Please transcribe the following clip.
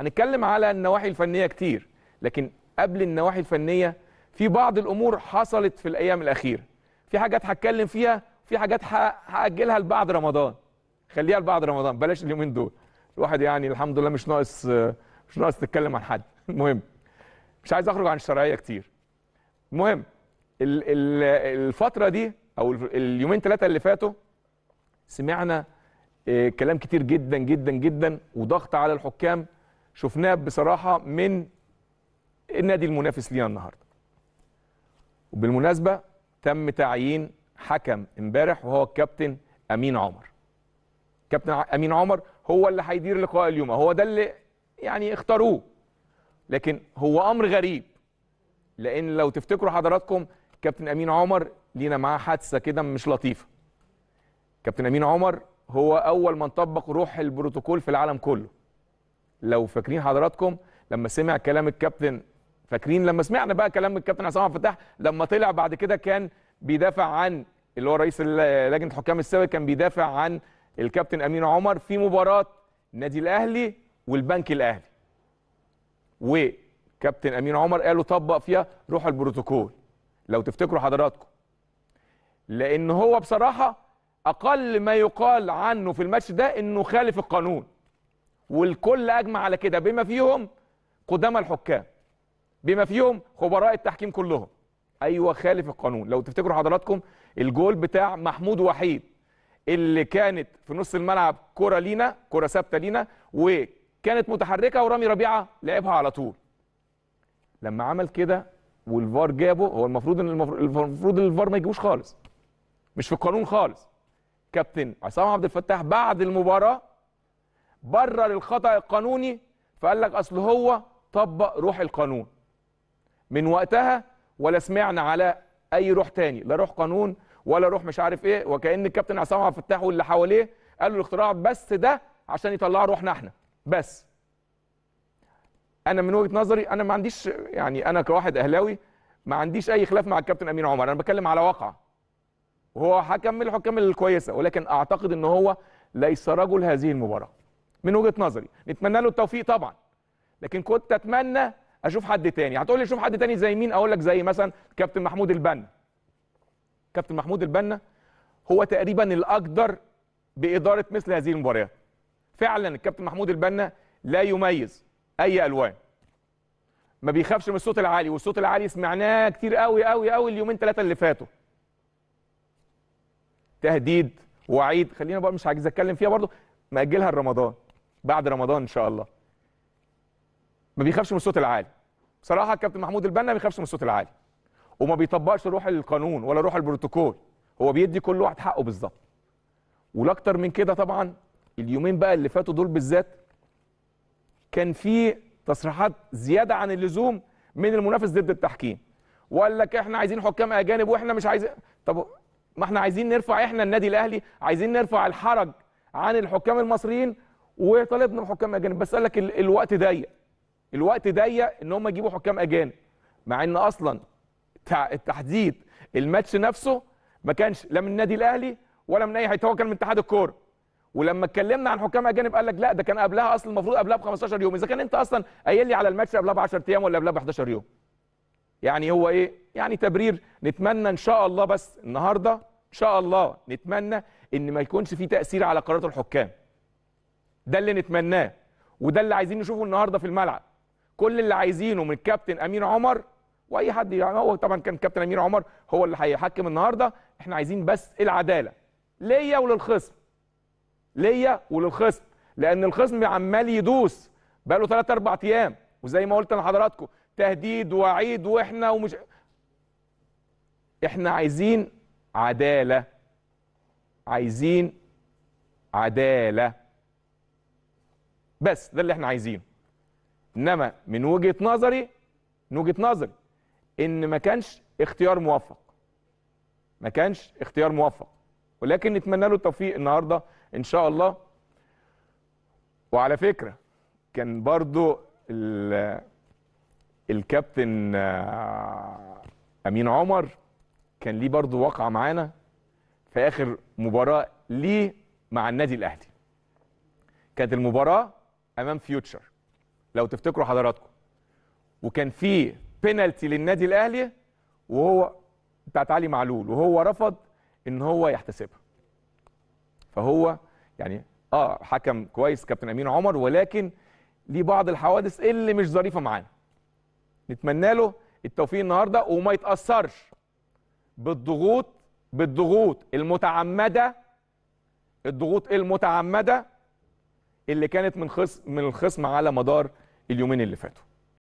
هنتكلم على النواحي الفنيه كتير لكن قبل النواحي الفنيه في بعض الامور حصلت في الايام الاخيره في حاجات هتكلم فيها في حاجات هاجلها لبعد رمضان خليها لبعد رمضان بلاش اليومين دول الواحد يعني الحمد لله مش ناقص مش ناقص تتكلم عن حد المهم مش عايز اخرج عن الشرعيه كتير المهم الفتره دي او اليومين ثلاثه اللي فاتوا سمعنا آه، كلام كتير جدا جدا جدا وضغط على الحكام شفناه بصراحه من النادي المنافس لينا النهارده. وبالمناسبه تم تعيين حكم امبارح وهو الكابتن امين عمر. كابتن امين عمر هو اللي هيدير لقاء اليوم هو ده اللي يعني اختاروه. لكن هو امر غريب لان لو تفتكروا حضراتكم كابتن امين عمر لينا معاه حادثه كده مش لطيفه. كابتن امين عمر هو اول من طبق روح البروتوكول في العالم كله. لو فاكرين حضراتكم لما سمع كلام الكابتن فاكرين لما سمعنا بقى كلام الكابتن عصام عبد الفتاح لما طلع بعد كده كان بيدافع عن اللي هو رئيس لجنه حكام السابق كان بيدافع عن الكابتن امين عمر في مباراه النادي الاهلي والبنك الاهلي وكابتن امين عمر قال له طبق فيها روح البروتوكول لو تفتكروا حضراتكم لان هو بصراحه اقل ما يقال عنه في الماتش ده انه خالف القانون والكل اجمع على كده بما فيهم قدام الحكام بما فيهم خبراء التحكيم كلهم ايوه خالف القانون لو تفتكروا حضراتكم الجول بتاع محمود وحيد اللي كانت في نص الملعب كره لينا كره ثابته لينا وكانت متحركه ورامي ربيعه لعبها على طول لما عمل كده والفار جابه هو المفروض ان المفروض الفار ما يجيبوش خالص مش في القانون خالص كابتن عصام عبد الفتاح بعد المباراه برر الخطأ القانوني فقال لك أصل هو طبق روح القانون من وقتها ولا سمعنا على أي روح تاني لا روح قانون ولا روح مش عارف إيه وكأن الكابتن عصام عبد الفتاح واللي حواليه قالوا الاختراع بس ده عشان يطلعوا روحنا احنا بس انا من وجهه نظري انا ما عنديش يعني انا كواحد اهلاوي ما عنديش اي خلاف مع الكابتن امين عمر انا بتكلم على واقع وهو حكم من الحكام الكويسه ولكن اعتقد ان هو ليس رجل هذه المباراه من وجهه نظري نتمنى له التوفيق طبعا لكن كنت اتمنى اشوف حد تاني يعني هتقول لي شوف حد تاني زي مين اقول لك زي مثلا كابتن محمود البنا كابتن محمود البنا هو تقريبا الاقدر باداره مثل هذه المباريات فعلا الكابتن محمود البنا لا يميز اي الوان ما بيخافش من الصوت العالي والصوت العالي سمعناه كتير قوي قوي قوي اليومين ثلاثه اللي فاتوا تهديد وعيد خلينا بقى مش عايز اتكلم فيها برضه ماجلها لرمضان بعد رمضان ان شاء الله ما بيخافش من الصوت العالي بصراحه الكابتن محمود البنا ما بيخافش من الصوت العالي وما بيطبقش روح القانون ولا روح البروتوكول هو بيدي كل واحد حقه بالظبط والاكتر من كده طبعا اليومين بقى اللي فاتوا دول بالذات كان في تصريحات زياده عن اللزوم من المنافس ضد التحكيم وقال لك احنا عايزين حكام اجانب واحنا مش عايزين طب ما احنا عايزين نرفع احنا النادي الاهلي عايزين نرفع الحرج عن الحكام المصريين وطالبنا بحكام اجانب بس قال لك الوقت ضيق الوقت ضيق ان هم يجيبوا حكام اجانب مع ان اصلا التحديد الماتش نفسه ما كانش لا من النادي الاهلي ولا من اي حته هو كان من اتحاد الكوره ولما اتكلمنا عن حكام اجانب قال لك لا ده كان قبلها اصلا المفروض قبلها ب 15 يوم اذا كان انت اصلا قايل لي على الماتش قبلها ب 10 ايام ولا قبلها ب 11 يوم يعني هو ايه يعني تبرير نتمنى ان شاء الله بس النهارده ان شاء الله نتمنى ان ما يكونش في تاثير على قرارات الحكام ده اللي نتمناه وده اللي عايزين نشوفه النهارده في الملعب كل اللي عايزينه من الكابتن امين عمر واي حد يعني هو طبعا كان كابتن امير عمر هو اللي هيحكم النهارده احنا عايزين بس العداله ليا وللخصم ليا وللخصم لان الخصم عمال يدوس بقاله ثلاث اربع ايام وزي ما قلت لحضراتكم تهديد وعيد واحنا ومش احنا عايزين عداله عايزين عداله بس ده اللي احنا عايزينه انما من وجهه نظري من وجهه نظري ان ما كانش اختيار موفق ما كانش اختيار موفق ولكن نتمنى له التوفيق النهارده ان شاء الله وعلى فكره كان برضو الكابتن آه، امين عمر كان ليه برضو وقع معانا في اخر مباراه ليه مع النادي الاهلي كانت المباراه امام فيوتشر لو تفتكروا حضراتكم وكان في بينالتي للنادي الاهلي وهو بتاعت علي معلول وهو رفض ان هو يحتسبها فهو يعني اه حكم كويس كابتن امين عمر ولكن ليه بعض الحوادث اللي مش ظريفه معانا نتمنى له التوفيق النهارده وما يتاثرش بالضغوط بالضغوط المتعمده الضغوط المتعمده اللي كانت من خصم من الخصم على مدار اليومين اللي فاتوا